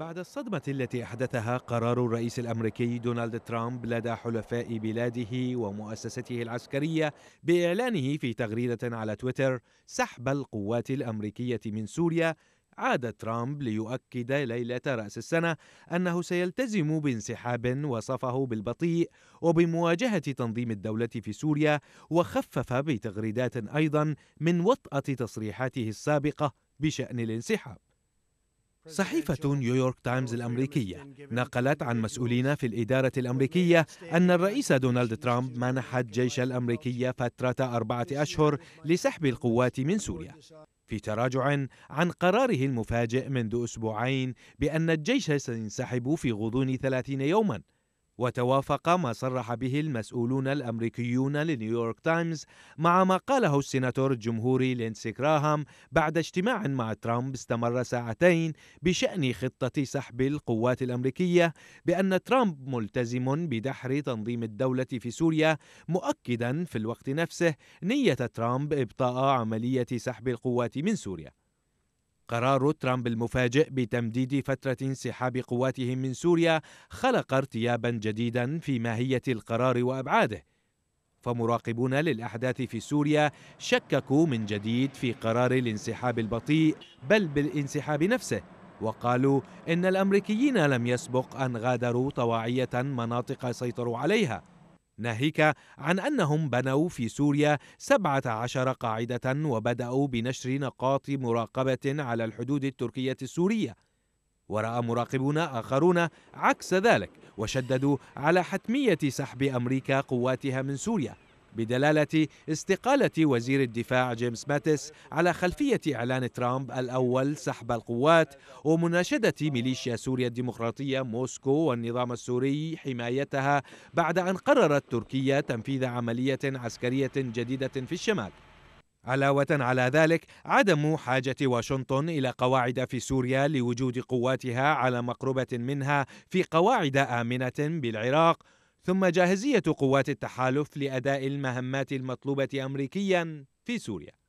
بعد الصدمة التي أحدثها قرار الرئيس الأمريكي دونالد ترامب لدى حلفاء بلاده ومؤسسته العسكرية بإعلانه في تغريدة على تويتر سحب القوات الأمريكية من سوريا عاد ترامب ليؤكد ليلة رأس السنة أنه سيلتزم بانسحاب وصفه بالبطيء وبمواجهة تنظيم الدولة في سوريا وخفف بتغريدات أيضا من وطأة تصريحاته السابقة بشأن الانسحاب صحيفة نيويورك تايمز الأمريكية نقلت عن مسؤولين في الإدارة الأمريكية أن الرئيس دونالد ترامب منح الجيش الأمريكي فترة أربعة أشهر لسحب القوات من سوريا في تراجع عن قراره المفاجئ منذ أسبوعين بأن الجيش سينسحب في غضون ثلاثين يوماً وتوافق ما صرح به المسؤولون الامريكيون لنيويورك تايمز مع ما قاله السيناتور الجمهوري لينسي كراهام بعد اجتماع مع ترامب استمر ساعتين بشان خطه سحب القوات الامريكيه بان ترامب ملتزم بدحر تنظيم الدوله في سوريا مؤكدا في الوقت نفسه نيه ترامب ابطاء عمليه سحب القوات من سوريا قرار ترامب المفاجئ بتمديد فترة انسحاب قواتهم من سوريا خلق ارتيابا جديدا في ماهية القرار وأبعاده فمراقبون للأحداث في سوريا شككوا من جديد في قرار الانسحاب البطيء بل بالانسحاب نفسه وقالوا إن الأمريكيين لم يسبق أن غادروا طواعية مناطق سيطروا عليها ناهيك عن أنهم بنوا في سوريا 17 قاعدة وبدأوا بنشر نقاط مراقبة على الحدود التركية السورية ورأى مراقبون آخرون عكس ذلك وشددوا على حتمية سحب أمريكا قواتها من سوريا بدلالة استقالة وزير الدفاع جيمس ماتس على خلفية إعلان ترامب الأول سحب القوات ومناشدة ميليشيا سوريا الديمقراطية موسكو والنظام السوري حمايتها بعد أن قررت تركيا تنفيذ عملية عسكرية جديدة في الشمال علاوة على ذلك عدم حاجة واشنطن إلى قواعد في سوريا لوجود قواتها على مقربة منها في قواعد آمنة بالعراق ثم جاهزية قوات التحالف لأداء المهمات المطلوبة أمريكيا في سوريا